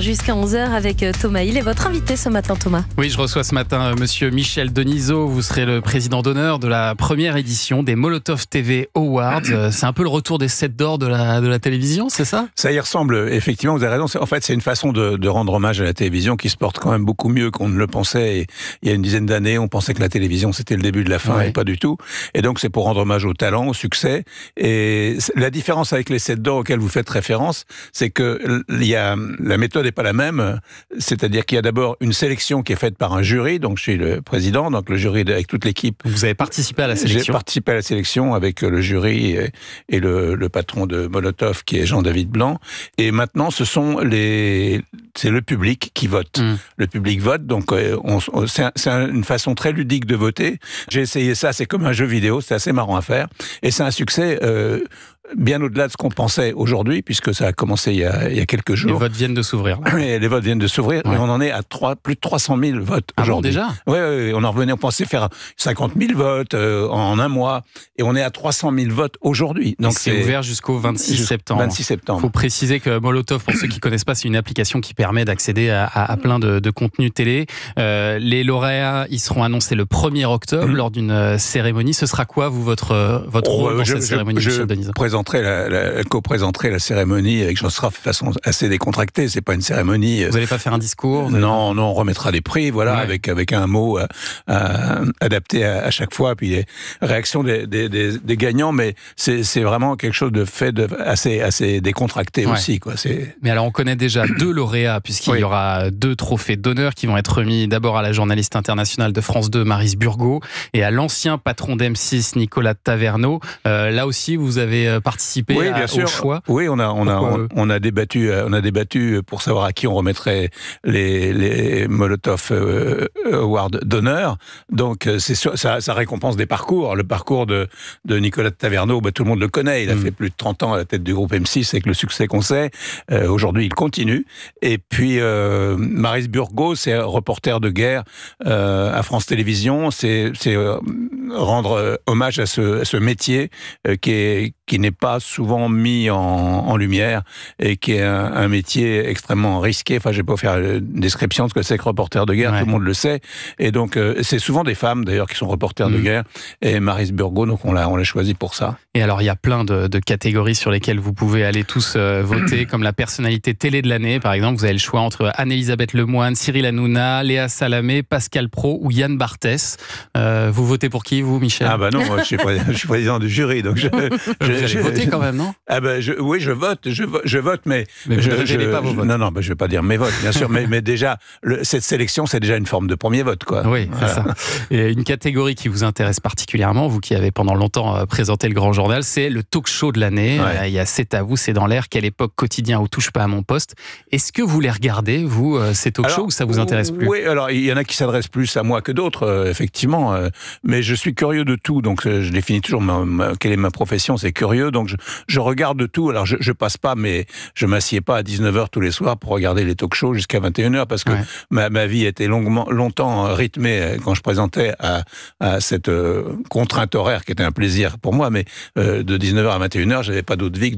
jusqu'à 11h avec euh, Thomas Il est votre invité ce matin Thomas. Oui, je reçois ce matin euh, monsieur Michel Denisot, vous serez le président d'honneur de la première édition des Molotov TV Awards. Euh, c'est un peu le retour des 7 d'or de la, de la télévision, c'est ça Ça y ressemble, effectivement, vous avez raison. En fait, c'est une façon de, rendre hommage à la télévision qui se porte quand même beaucoup mieux qu'on ne le pensait. il y a une dizaine d'années, on pensait que la télévision c'était le début de la fin et pas du tout. Et donc c'est pour rendre hommage au talent, au succès. Et la différence avec les 7 d'or auxquels vous faites référence, c'est que il y a la méthode n'est pas la même. C'est-à-dire qu'il y a d'abord une sélection qui est faite par un jury. Donc, je suis le président, donc le jury avec toute l'équipe. Vous avez participé à la sélection J'ai participé à la sélection avec le jury et, le, patron de Molotov, qui est Jean-David Blanc. Et maintenant, ce sont les, c'est le public qui vote. Hmm. Le public vote, donc euh, on, c'est une façon très ludique de voter. J'ai essayé ça, c'est comme un jeu vidéo, c'est assez marrant à faire. Et c'est un succès. Euh, bien au-delà de ce qu'on pensait aujourd'hui, puisque ça a commencé il y a, il y a quelques jours. Les votes viennent de s'ouvrir. les votes viennent de s'ouvrir, mais on en est à 3, plus de 300 000 votes ah aujourd'hui. Bon, déjà Oui, ouais, on en revenait, on pensait faire 50 000 votes euh, en un mois, et on est à 300 000 votes aujourd'hui. Donc c'est ouvert jusqu'au 26 septembre. 26 septembre. Il faut préciser que Molotov, pour ceux qui ne connaissent pas, c'est une application qui permet d'accéder à, à, plein de, de contenus télé. Euh, les lauréats, ils seront annoncés le 1er octobre mhm. lors d'une euh, cérémonie. Ce sera quoi, vous, votre, votre oh, rôle dans cette cérémonie, je, Michel la, co-présenterait la cérémonie avec Jean Straff de façon assez décontractée. C'est pas une cérémonie. Euh, vous n'allez pas faire un discours Non, non, on remettra des prix, voilà, avec, avec un mot euh, euh, adapté à, chaque fois, puis les réactions des, gagnants, mais c'est vraiment quelque chose de fait de, assez, assez décontracté aussi. Quoi. Mais alors, on connaît déjà deux lauréats, puisqu'il y aura deux trophées d'honneur qui vont être remis d'abord à la journaliste internationale de France 2, Marise Burgot, et à l'ancien patron d'M6, Nicolas Taverneau. là aussi, vous avez participer bien à, sûr. au choix Oui, on a, on, a, euh on, a débattu, euh, on a débattu pour savoir à qui on remettrait les, Molotov euh, Award d'honneur. Donc, c'est ça, récompense des parcours. Le parcours de, de Nicolas Taverneau, bah, tout le monde le connaît. Il a mm. fait plus de 30 ans à la tête du groupe M6 avec le succès qu'on sait. Aujourd'hui, il continue. Et puis, euh, Maris c'est reporter de guerre à France Télévisions. C'est rendre hommage à ce métier qui est qui n'est pas souvent mis en, lumière et qui est un, métier extrêmement risqué. Enfin, je vais pas faire une description de ce que c'est que reporter de guerre, tout le monde le sait. Et donc, euh, c'est souvent des femmes d'ailleurs qui sont reporters de mm. guerre. Et Maris Burgo, donc on l'a, on l'a choisi pour ça. Et alors, il y a plein de, catégories sur lesquelles vous pouvez aller tous euh, voter, comme la personnalité télé de l'année, par exemple. Vous avez le choix entre Anne-Elisabeth Lemoine, Cyril Hanouna, Léa Salamé, Pascal Pro ou Yann Barthès. Euh, vous votez pour qui, vous, Michel Ah ben non, je, suis président, du jury, donc je j'ai voté quand même, non ah ben, Oui, je vote, je, vote, mais... je, pas vos votes. Non, non, je ne vais pas dire mes votes, bien sûr, mais, mais déjà, cette sélection, c'est déjà une forme de premier vote, quoi. Oui, c'est ça. Et une catégorie qui vous intéresse particulièrement, vous qui avez pendant longtemps euh, présenté le Grand Journal, c'est le talk show de l'année. Euh, il y a C'est à vous, c'est dans l'air, quelle époque quotidien ou touche pas à mon poste. Est-ce que vous les regardez, vous, euh, ces talk shows, ou ça vous intéresse plus Oui, alors il y en a qui s'adressent plus à moi que d'autres, effectivement, mais je suis curieux de tout, donc je définis toujours quelle est ma profession, c'est curieux donc je, regarde tout. Alors je, passe pas, mais je m'assieds pas à 19h tous les soirs pour regarder les talk shows jusqu'à 21h parce que ma, vie était longtemps rythmée quand je présentais à, cette euh, contrainte horaire qui était un plaisir pour moi, mais euh, de 19h à 21h, j'avais pas d'autre vie que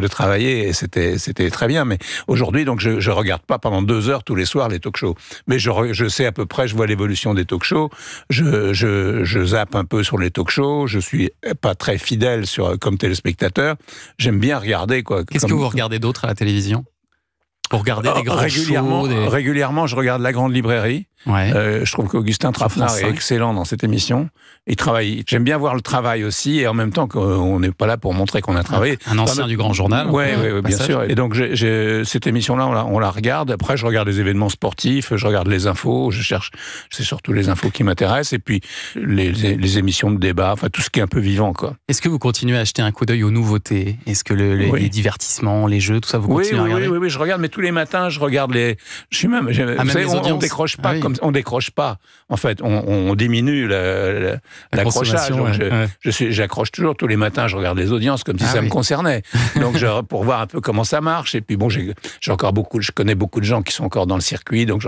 de, travailler et c'était, très bien. Mais aujourd'hui, donc je, regarde pas pendant deux heures tous les soirs les talk shows. Mais je, sais à peu près, je vois l'évolution des talk shows, je, je zappe un peu sur les talk shows, je suis pas très fidèle sur, comme téléspectateur, j'aime bien regarder. quoi. Qu'est-ce que vous regardez d'autre à la télévision Pour regarder ah, des grands régulièrement, Régulièrement, je regarde La Grande Librairie. Euh, je trouve qu'Augustin Traffenard est excellent dans cette émission. Il travaille. J'aime bien voir le travail aussi, et en même temps qu'on n'est pas là pour montrer qu'on a travaillé. Un ancien du Grand Journal. Oui, ouais, bien sûr. Et donc, cette émission-là, on, on la, regarde. Après, je regarde les événements sportifs, je regarde les infos, je cherche. C'est surtout les infos qui m'intéressent, et puis les, émissions de débat, enfin tout ce qui est un peu vivant, quoi. Est-ce que vous continuez à acheter un coup d'œil aux nouveautés Est-ce que les, divertissements, les jeux, tout ça, vous continuez oui, à regarder oui, oui, je regarde, mais tous les matins, je regarde les. Je suis même. Ah, on, ne décroche pas ah comme on décroche pas. En fait, on, diminue l'accrochage. La, je, j'accroche toujours tous les matins. Je regarde les audiences comme si ah ça me concernait. Donc, pour voir un peu comment ça marche. Et puis bon, j'ai encore beaucoup. Je connais beaucoup de gens qui sont encore dans le circuit, donc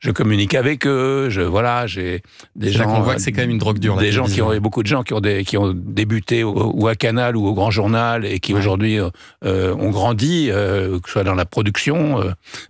je communique avec eux. Je voilà, j'ai des gens. On voit que c'est quand même une drogue dure. Des gens qui ont beaucoup de gens qui ont qui ont débuté ou à Canal ou au Grand Journal et qui aujourd'hui euh, euh, ont grandi, euh, que ce soit dans la production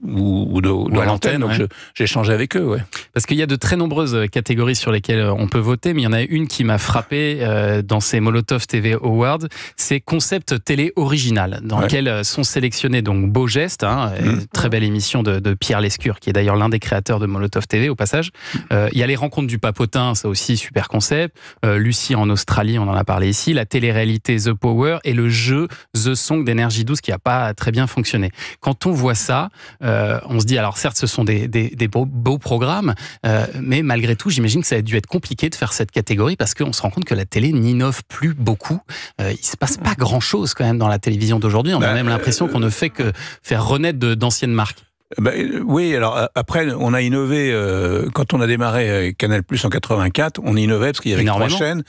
ou, dans l'antenne. Donc j'ai j'échange avec eux. Ouais. Parce qu'il y a de très nombreuses euh, catégories sur lesquelles euh, on peut voter, mais il y en a une qui m'a frappé euh, dans ces Molotov TV Awards, c'est concept télé original, dans lequel sont sélectionnés donc Beau Geste, hein, mmh. très belle émission de, Pierre Lescure, qui est d'ailleurs l'un des créateurs de Molotov TV au passage. Mmh. il y a les rencontres du Papotin, ça aussi super concept. Lucie en Australie, on en a parlé ici. La télé-réalité The Power et le jeu The Song d'Energy 12 qui n'a pas très bien fonctionné. Quand on voit ça, on se dit alors certes ce sont des, des, des beaux programmes euh, mais malgré tout, j'imagine que ça a dû être compliqué de faire cette catégorie parce qu'on se rend compte que la télé n'innove plus beaucoup. Euh, il se passe pas grand-chose quand même dans la télévision d'aujourd'hui. On a bah, même l'impression euh, qu'on ne fait que faire renaître d'anciennes marques. Bah, euh, oui, alors euh, après, on a innové. Euh, quand on a démarré Canal Plus en 84, on innovait parce qu'il y avait trois chaînes.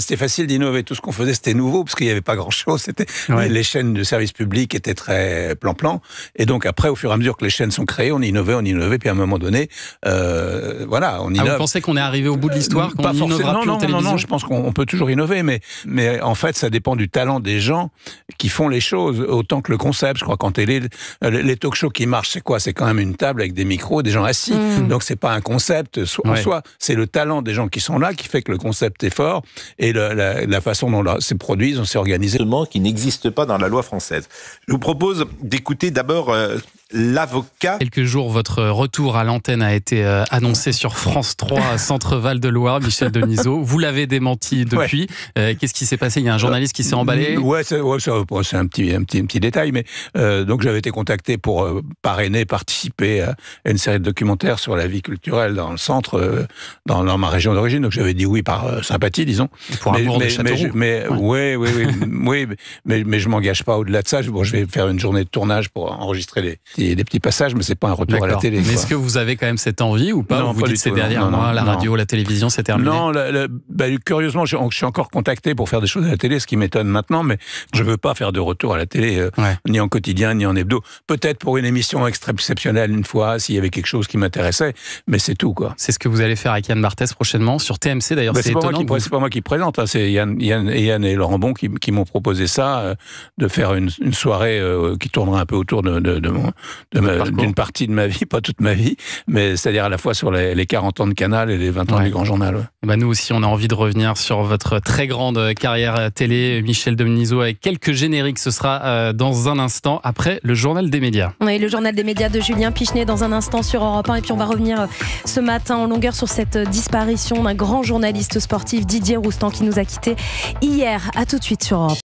c'était facile d'innover. Tout ce qu'on faisait, c'était nouveau parce qu'il n'y avait pas grand-chose. C'était Les chaînes de service public étaient très plan-plan. Et donc après, au fur et à mesure que les chaînes sont créées, on innovait, on innovait. Puis à un moment donné, euh, voilà, on innove. Ah, vous pensez qu'on est arrivé au bout de l'histoire qu'on Pas forcément. Non, non, non, non, je pense qu'on peut toujours innover. Mais, mais en fait, ça dépend du talent des gens qui font les choses, autant que le concept. Je crois qu'en télé, les talk shows qui marchent, c'est quoi c'est quand même une table avec des micros, des gens assis. Donc, mm. Donc c'est pas un concept euh, en soi. C'est le talent des gens qui sont là qui fait que le concept est fort et la, façon dont c'est produit, on s'est organisé. Qui n'existe pas dans la loi française. Je vous propose d'écouter d'abord euh, l'avocat. Quelques jours, votre retour à l'antenne a été euh, annoncé sur France 3, Centre Val de Loire, Michel Denisot. Vous l'avez démenti depuis. Euh, qu'est-ce qui s'est passé Il y a un journaliste qui s'est emballé euh, Oui, c'est un, petit, un, petit, petit détail, mais donc j'avais été contacté pour parrainer, participer à une série de documentaires sur la vie culturelle dans le centre, dans, ma région d'origine. Donc j'avais dit oui par sympathie, disons. pour mais, amour mais, je, mais ouais. oui, oui, oui, mais, mais je m'engage pas au-delà de ça. Bon, je vais faire une journée de tournage pour enregistrer les, des petits passages, mais c'est pas un retour à la télé. Mais est-ce que vous avez quand même cette envie ou pas Vous pas dites c'est derrière la radio, la télévision, c'est terminé. Non, bah, curieusement, je, suis encore contacté pour faire des choses à la télé, ce qui m'étonne maintenant, mais je veux pas faire de retour à la télé, euh, ni en quotidien, ni en hebdo. Peut-être pour une émission exceptionnelle une fois, s'il y avait quelque chose qui m'intéressait, mais c'est tout, quoi. C'est ce que vous allez faire avec Yann Barthès prochainement sur TMC, d'ailleurs. Bah, c'est pas, pas, moi qui présente, hein, c'est Yann, et Laurent Bon qui, m'ont proposé ça, euh, de faire une, soirée euh, qui tournera un peu autour de, de, d'une partie de ma vie, pas toute ma vie, mais c'est-à-dire à la fois sur les, 40 ans de Canal et les 20 ans du Grand Journal. Bah, nous aussi, on a envie de revenir sur votre très grande carrière télé, Michel Dominizo, avec quelques génériques. Ce sera euh, dans un instant après le Journal des médias. Oui, le Journal des médias de Julien Pichenet dans un instant sur Europe 1. Et puis on va revenir euh, ce matin en longueur sur cette euh, disparition d'un grand journaliste sportif, Didier Roustan, qui nous a quittés hier. À tout de suite sur Europe.